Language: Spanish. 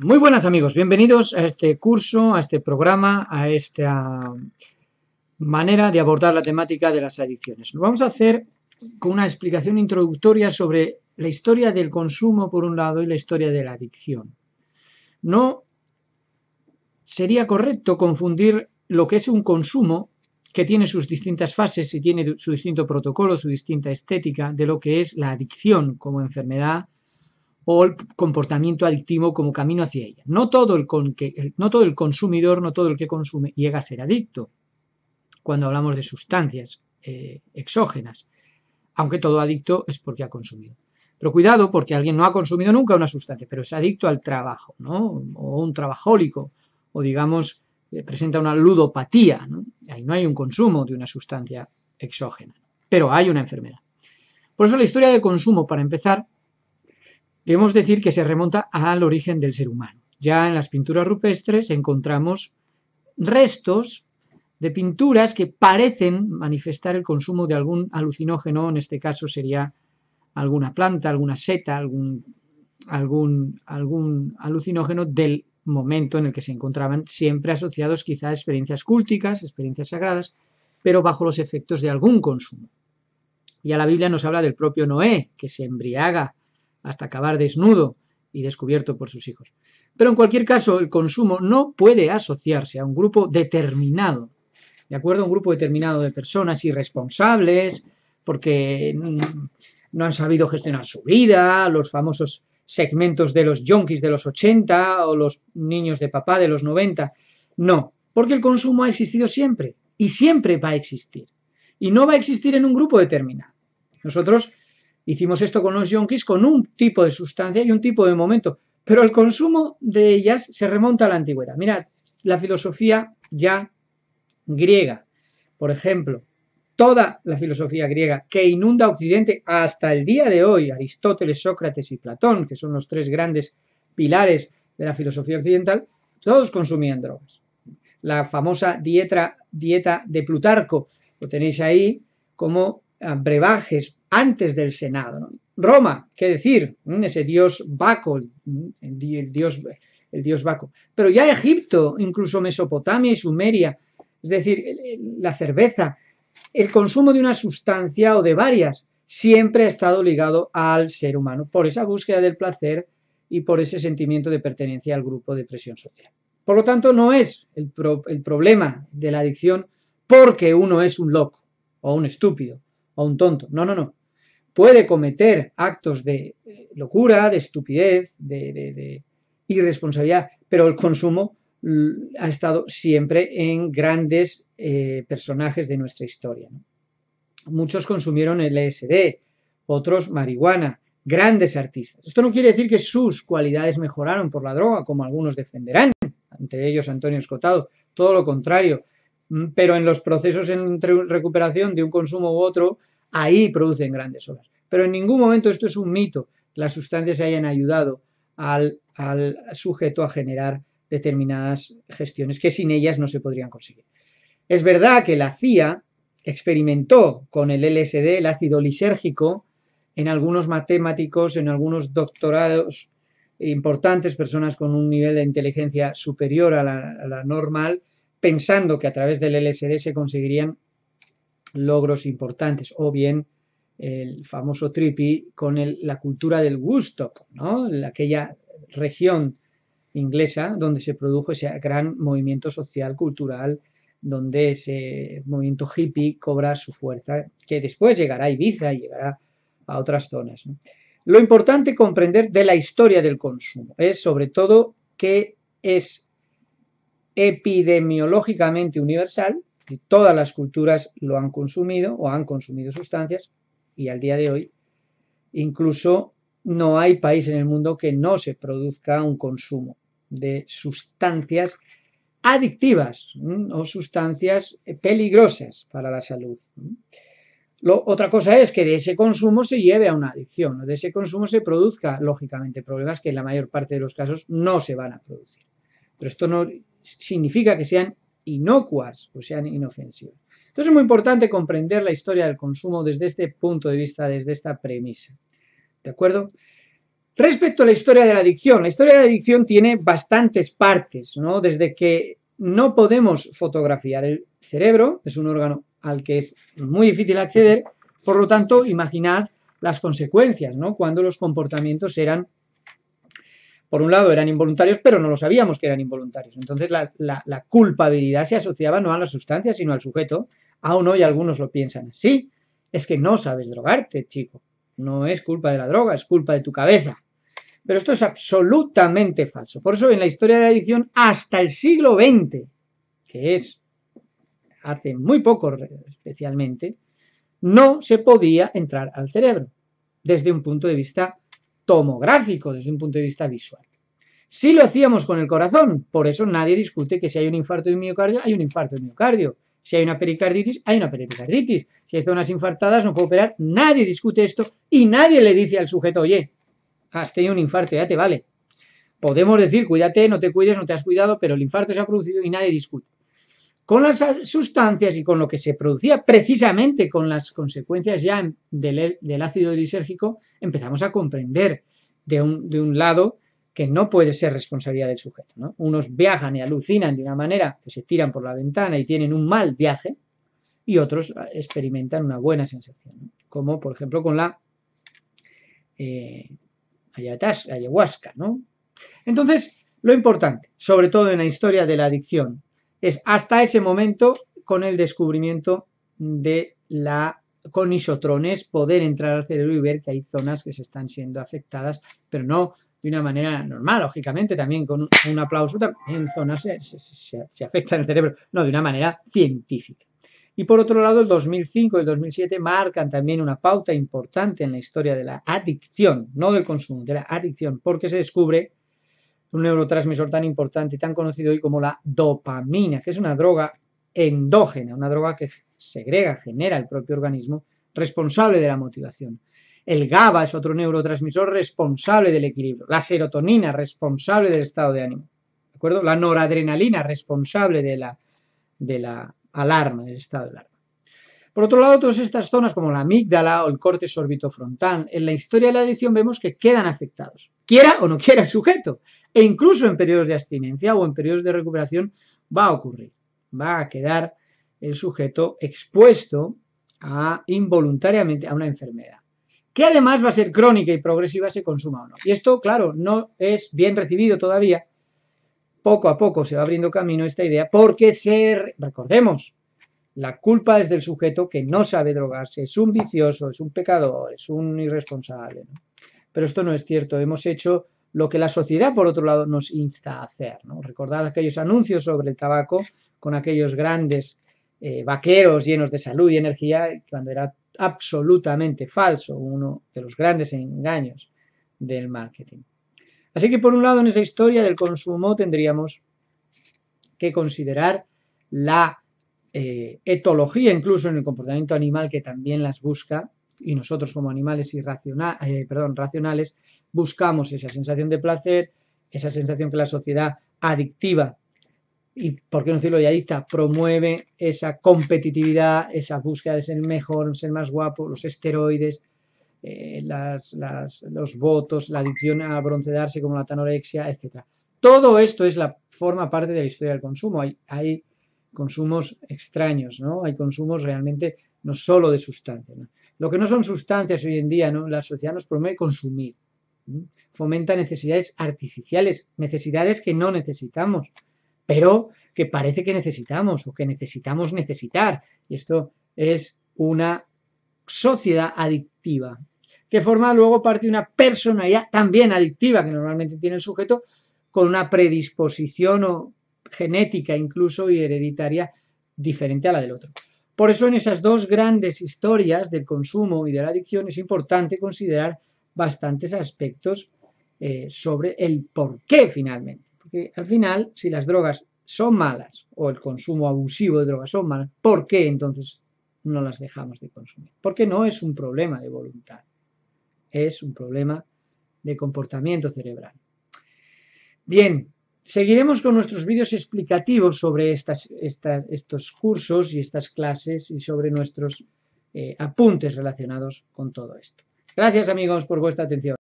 Muy buenas amigos, bienvenidos a este curso, a este programa, a esta manera de abordar la temática de las adicciones. Lo vamos a hacer con una explicación introductoria sobre la historia del consumo por un lado y la historia de la adicción. No sería correcto confundir lo que es un consumo que tiene sus distintas fases y tiene su distinto protocolo, su distinta estética de lo que es la adicción como enfermedad o el comportamiento adictivo como camino hacia ella. No todo, el no todo el consumidor, no todo el que consume llega a ser adicto cuando hablamos de sustancias eh, exógenas, aunque todo adicto es porque ha consumido. Pero cuidado porque alguien no ha consumido nunca una sustancia, pero es adicto al trabajo, ¿no? O un trabajólico, o digamos, eh, presenta una ludopatía, ¿no? Ahí no hay un consumo de una sustancia exógena, pero hay una enfermedad. Por eso la historia de consumo, para empezar, Debemos decir que se remonta al origen del ser humano. Ya en las pinturas rupestres encontramos restos de pinturas que parecen manifestar el consumo de algún alucinógeno, en este caso sería alguna planta, alguna seta, algún, algún, algún alucinógeno del momento en el que se encontraban, siempre asociados quizá a experiencias cúlticas, experiencias sagradas, pero bajo los efectos de algún consumo. Ya la Biblia nos habla del propio Noé, que se embriaga hasta acabar desnudo y descubierto por sus hijos. Pero en cualquier caso, el consumo no puede asociarse a un grupo determinado, ¿de acuerdo? A un grupo determinado de personas irresponsables, porque mm, no han sabido gestionar su vida, los famosos segmentos de los junkies de los 80 o los niños de papá de los 90. No, porque el consumo ha existido siempre y siempre va a existir. Y no va a existir en un grupo determinado. Nosotros Hicimos esto con los yonkis con un tipo de sustancia y un tipo de momento, pero el consumo de ellas se remonta a la antigüedad. Mirad, la filosofía ya griega, por ejemplo, toda la filosofía griega que inunda Occidente hasta el día de hoy, Aristóteles, Sócrates y Platón, que son los tres grandes pilares de la filosofía occidental, todos consumían drogas. La famosa dieta, dieta de Plutarco, lo tenéis ahí, como brebajes antes del Senado. Roma, qué decir, mm, ese dios Baco, el dios, el Baco. Pero ya Egipto, incluso Mesopotamia y Sumeria, es decir, la cerveza, el consumo de una sustancia o de varias, siempre ha estado ligado al ser humano, por esa búsqueda del placer y por ese sentimiento de pertenencia al grupo de presión social. Por lo tanto, no es el problema de la adicción porque uno es un loco o un estúpido, un tonto. No, no, no. Puede cometer actos de eh, locura, de estupidez, de, irresponsabilidad, pero el consumo mm, ha estado siempre en grandes eh, personajes de nuestra historia. Muchos consumieron el ESD, otros marihuana, grandes artistas. Esto no quiere decir que sus cualidades mejoraron por la droga, como algunos defenderán, entre ellos Antonio Escotado, todo lo contrario, Mm, pero en los procesos entre recuperación de un consumo u otro, ahí producen grandes olas. Pero en ningún momento esto es un mito, las sustancias hayan ayudado al, sujeto a generar determinadas gestiones que sin ellas no se podrían conseguir. Es verdad que la CIA experimentó con el LSD, el ácido lisérgico, en algunos matemáticos, en algunos doctorados importantes, personas con un nivel de inteligencia superior a la normal, pensando que a través del LSD se conseguirían logros importantes, o bien el famoso tripi con la cultura del gusto. ¿no? aquella región inglesa donde se produjo ese gran movimiento social, cultural, donde ese movimiento hippie cobra su fuerza, que después llegará a Ibiza y llegará a otras zonas. Lo importante comprender de la historia del consumo es sobre todo qué es epidemiológicamente universal, todas las culturas lo han consumido o han consumido sustancias y al día de hoy incluso no hay país en el mundo que no se produzca un consumo de sustancias adictivas o sustancias peligrosas para la salud. Lo, otra cosa es que de ese consumo se lleve a una adicción, o de ese consumo se produzca, lógicamente, problemas que en la mayor parte de los casos no se van a producir. Pero esto no significa que sean inocuas o sean inofensivas. Entonces es muy importante comprender la historia del consumo desde este punto de vista, desde esta premisa. ¿De acuerdo? Respecto a la historia de la adicción, la historia de la adicción tiene bastantes partes, ¿no? Desde que no podemos fotografiar el cerebro, es un órgano al que es muy difícil acceder, por lo tanto, imaginad las consecuencias, ¿no? Cuando los comportamientos eran por un lado eran involuntarios, pero no lo sabíamos que eran involuntarios. Entonces la, culpabilidad se asociaba no a la sustancia, sino al sujeto. Aún hoy algunos lo piensan así. Es que no sabes drogarte, chico. No es culpa de la droga, es culpa de tu cabeza. Pero esto es absolutamente falso. Por eso en la historia de la adicción hasta el siglo XX, que es hace muy poco especialmente, no se podía entrar al cerebro desde un punto de vista tomográfico desde un punto de vista visual. Si lo hacíamos con el corazón, por eso nadie discute que si hay un infarto de miocardio, hay un infarto de miocardio. Si hay una pericarditis, hay una pericarditis. Si hay zonas infartadas, no puedo operar. Nadie discute esto y nadie le dice al sujeto, oye, has tenido un infarto, ya te vale. Podemos decir, cuídate, no te cuides, no te has cuidado, pero el infarto se ha producido y nadie discute con las sustancias y con lo que se producía precisamente con las consecuencias ya del, ácido lisérgico, empezamos a comprender de un, lado que no puede ser responsabilidad del sujeto. Unos viajan y alucinan de una manera que se tiran por la ventana y tienen un mal viaje y otros ah, experimentan una buena sensación, como por ejemplo con la eh, ayahuasca. Entonces, lo importante, sobre todo en la historia de la adicción, es hasta ese momento con el descubrimiento de la con isotrones poder entrar al cerebro y ver que hay zonas que se están siendo afectadas, pero no de una manera normal, lógicamente, también con un aplauso, también zonas se, se, afecta el cerebro, no, de una manera científica. Y por otro lado, el 2005 y el 2007 marcan también una pauta importante en la historia de la adicción, no del consumo, de la adicción, porque se descubre un neurotransmisor tan importante y tan conocido hoy como la dopamina, que es una droga endógena, una droga que segrega, genera el propio organismo responsable de la motivación. El GABA es otro neurotransmisor responsable del equilibrio, la serotonina responsable del estado de ánimo, ¿de acuerdo? La noradrenalina responsable de la, de la alarma, del estado de alarma. Por otro lado, todas estas zonas como la amígdala o el córtex orbitofrontal, en la historia de la adicción vemos que quedan afectados quiera o no quiera el sujeto. E incluso en periodos de abstinencia o en periodos de recuperación va a ocurrir. Va a quedar el sujeto expuesto a involuntariamente a una enfermedad, que además va a ser crónica y progresiva se consuma o no. Y esto, claro, no es bien recibido todavía. Poco a poco se va abriendo camino esta idea, porque se, recordemos, la culpa es del sujeto que no sabe drogarse, es un vicioso, es un pecador, es un irresponsable. ¿no? pero esto no es cierto. Hemos hecho lo que la sociedad, por otro lado, nos insta a hacer. Recordad aquellos anuncios sobre el tabaco con aquellos grandes eh, vaqueros llenos de salud y energía, cuando era absolutamente falso, uno de los grandes engaños del marketing. Así que, por un lado, en esa historia del consumo tendríamos que considerar la eh, etología, incluso en el comportamiento animal, que también las busca y nosotros como animales eh, perdón, racionales buscamos esa sensación de placer, esa sensación que la sociedad adictiva y por qué no decirlo ya adicta, promueve esa competitividad, esa búsqueda de ser mejor, ser más guapo, los esteroides, eh, los votos, la adicción a broncearse como la tanorexia, etc. Todo esto es la forma parte de la historia del consumo. Hay, hay consumos extraños, ¿no? Hay consumos realmente no solo de sustancias. Lo que no son sustancias hoy en día, la sociedad nos promueve consumir. Fomenta necesidades artificiales, necesidades que no necesitamos, pero que parece que necesitamos o que necesitamos necesitar. Y esto es una sociedad adictiva, que forma luego parte de una personalidad también adictiva que normalmente tiene el sujeto con una predisposición o genética incluso y hereditaria diferente a la del otro. Por eso en esas dos grandes historias del consumo y de la adicción es importante considerar bastantes aspectos eh, sobre el por qué finalmente. Porque al final, si las drogas son malas o el consumo abusivo de drogas son malas, ¿por qué entonces no las dejamos de consumir? Porque no es un problema de voluntad, es un problema de comportamiento cerebral. Bien, Seguiremos con nuestros vídeos explicativos sobre estos cursos y estas clases y sobre nuestros eh, apuntes relacionados con todo esto. Gracias amigos por vuestra atención.